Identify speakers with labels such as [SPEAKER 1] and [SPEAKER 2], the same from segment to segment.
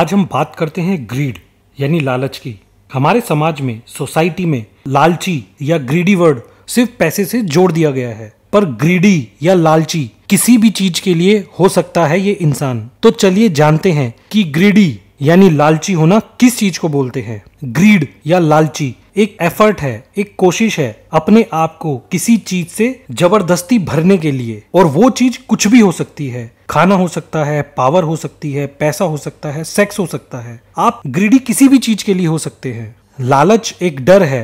[SPEAKER 1] आज हम बात करते हैं ग्रीड यानी लालच की हमारे समाज में सोसाइटी में लालची या ग्रीडी वर्ड सिर्फ पैसे से जोड़ दिया गया है पर ग्रीडी या लालची किसी भी चीज के लिए हो सकता है ये इंसान तो चलिए जानते हैं कि ग्रीडी यानी लालची होना किस चीज को बोलते हैं ग्रीड या लालची एक एफर्ट है एक कोशिश है अपने आप को किसी चीज से जबरदस्ती भरने के लिए और वो चीज कुछ भी हो सकती है खाना हो सकता है पावर हो सकती है पैसा हो सकता है सेक्स हो सकता है आप ग्रीडी किसी भी चीज के लिए हो सकते हैं लालच एक डर है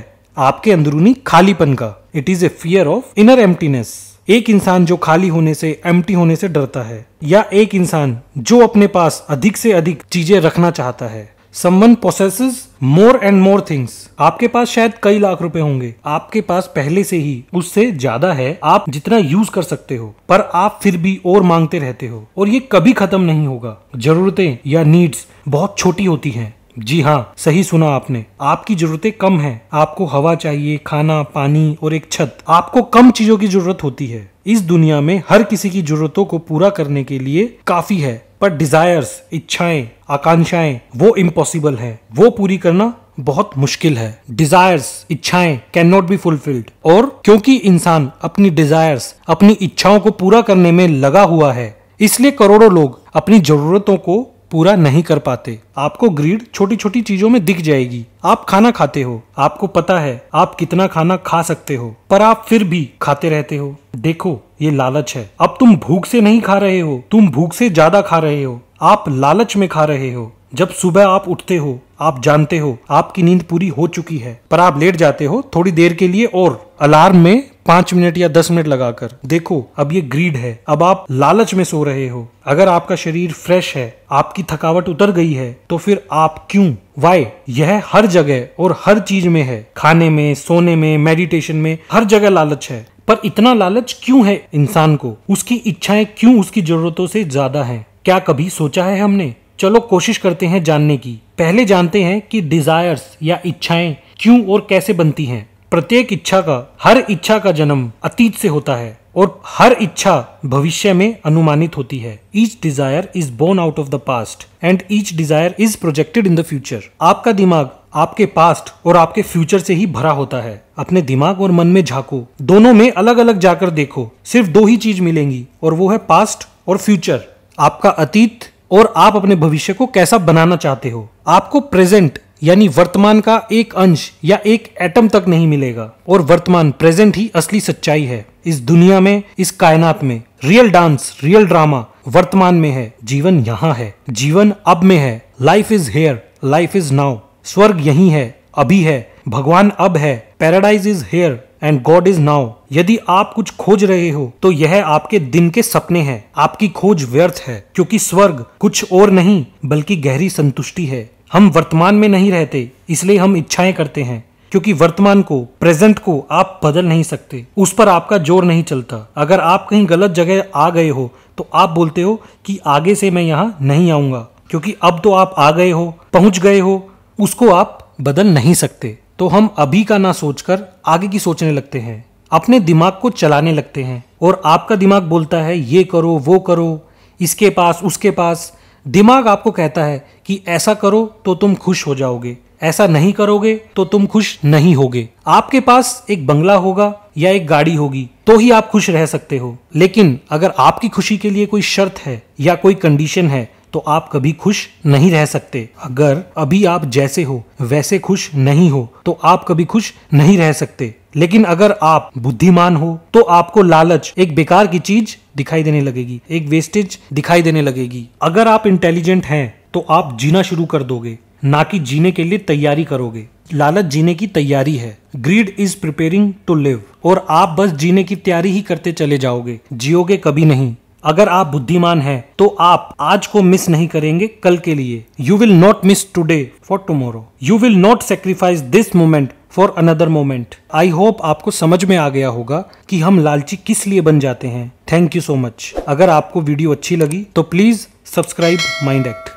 [SPEAKER 1] आपके अंदरूनी खालीपन का it is a fear of inner emptiness एक इंसान जो खाली होने से एम्प्टी होने से डरता है या एक इंसान जो अपने पास अधिक से अधिक चीजें रखना चाहता है someone possesses more and more things आपके पास शायद कई लाख रुपए होंगे आपके पास पहले से ही उससे ज्यादा है आप जितना यूज कर सकते हो पर आप फिर भी और मांगते रहते हो और ये कभी खत्म नहीं होगा जरूरतें या नीड्स बहुत छोटी होती हैं जी हाँ सही सुना आपने आपकी जरूरतें कम हैं आपको हवा चाहिए खाना पानी और एक छत आपको कम चीजों की जरूरत होती है इस दुनिया में हर किसी की जरूरतों को पूरा करने के लिए काफी है पर डिजायर्स इच्छाएं आकांक्षाएं वो इम्पॉसिबल है वो पूरी करना बहुत मुश्किल है डिजायर्स इच्छाएं कैन नॉट बी फुलफिल्ड और क्योंकि इंसान अपनी डिजायर्स अपनी इच्छाओं को पूरा करने में लगा हुआ है इसलिए करोड़ों लोग अपनी जरूरतों को पूरा नहीं कर पाते आपको ग्रीड छोटी छोटी चीजों में दिख जाएगी आप खाना खाते हो आपको पता है आप कितना खाना खा सकते हो पर आप फिर भी खाते रहते हो देखो ये लालच है अब तुम भूख से नहीं खा रहे हो तुम भूख से ज्यादा खा रहे हो आप लालच में खा रहे हो जब सुबह आप उठते हो आप जानते हो आपकी नींद पूरी हो चुकी है पर आप लेट जाते हो थोड़ी देर के लिए और अलार्म में पांच मिनट या दस मिनट लगाकर देखो अब ये ग्रीड है अब आप लालच में सो रहे हो अगर आपका शरीर फ्रेश है आपकी थकावट उतर गई है तो फिर आप क्यों वाई यह हर जगह और हर चीज में है खाने में सोने में मेडिटेशन में हर जगह लालच है पर इतना लालच क्यों है इंसान को उसकी इच्छाएं क्यों उसकी जरूरतों से ज्यादा हैं क्या कभी सोचा है हमने चलो कोशिश करते हैं जानने की पहले जानते हैं कि डिजायर्स या इच्छाएं क्यों और कैसे बनती हैं प्रत्येक इच्छा का हर इच्छा का जन्म अतीत से होता है और हर इच्छा भविष्य में अनुमानित होती है each desire is born out of the past and each desire is projected in the future आपका दिमाग आपके पास्ट और आपके फ्यूचर से ही भरा होता है अपने दिमाग और मन में झाको दोनों में अलग अलग जाकर देखो सिर्फ दो ही चीज मिलेंगी और वो है पास्ट और फ्यूचर आपका अतीत और आप अपने भविष्य को कैसा बनाना चाहते हो आपको प्रेजेंट यानी वर्तमान का एक अंश या एक एटम तक नहीं मिलेगा और वर्तमान प्रेजेंट ही असली सच्चाई है इस दुनिया में इस कायनात में रियल डांस रियल ड्रामा वर्तमान में है जीवन यहाँ है जीवन अब में है life is here life is now स्वर्ग यही है अभी है भगवान अब है paradise is here and God is now यदि आप कुछ खोज रहे हो तो यह आपके दिन के सपने हैं आपकी खोज व्यर्थ है क्योंकि स्वर्ग कुछ और नहीं बल्कि गहरी संतुष्टि है हम वर्तमान में नहीं रहते इसलिए हम इच्छाएं करते हैं क्योंकि वर्तमान को प्रेजेंट को आप बदल नहीं सकते उस पर आपका जोर नहीं चलता अगर आप कहीं गलत जगह आ गए हो तो आप बोलते हो कि आगे से मैं यहाँ नहीं आऊंगा क्योंकि अब तो आप आ गए हो पहुंच गए हो उसको आप बदल नहीं सकते तो हम अभी का ना सोचकर आगे की सोचने लगते हैं अपने दिमाग को चलाने लगते हैं और आपका दिमाग बोलता है ये करो वो करो इसके पास उसके पास दिमाग आपको कहता है कि ऐसा करो तो तुम खुश हो जाओगे ऐसा नहीं करोगे तो तुम खुश नहीं होगे आपके पास एक बंगला होगा या एक गाड़ी होगी तो ही आप खुश रह सकते हो लेकिन अगर आपकी खुशी के लिए कोई शर्त है या कोई कंडीशन है तो आप कभी खुश नहीं रह सकते अगर अभी आप जैसे हो वैसे खुश नहीं हो तो आप कभी खुश नहीं रह सकते लेकिन अगर आप बुद्धिमान हो तो आपको लालच एक बेकार की चीज दिखाई देने लगेगी एक वेस्टेज दिखाई देने लगेगी अगर आप इंटेलिजेंट हैं तो आप जीना शुरू कर दोगे ना कि जीने के लिए तैयारी करोगे लालच जीने की तैयारी है greed is preparing to live और आप बस जीने की तैयारी ही करते चले जाओगे जियोगे कभी नहीं अगर आप बुद्धिमान हैं तो आप आज को मिस नहीं करेंगे कल के लिए you will not miss today for tomorrow you will not sacrifice this moment for another moment I hope आपको समझ में आ गया होगा कि हम लालची किस लिए बन जाते हैं थैंक यू सो मच अगर आपको वीडियो अच्छी लगी तो प्लीज सब्सक्राइब माइंड एक्ट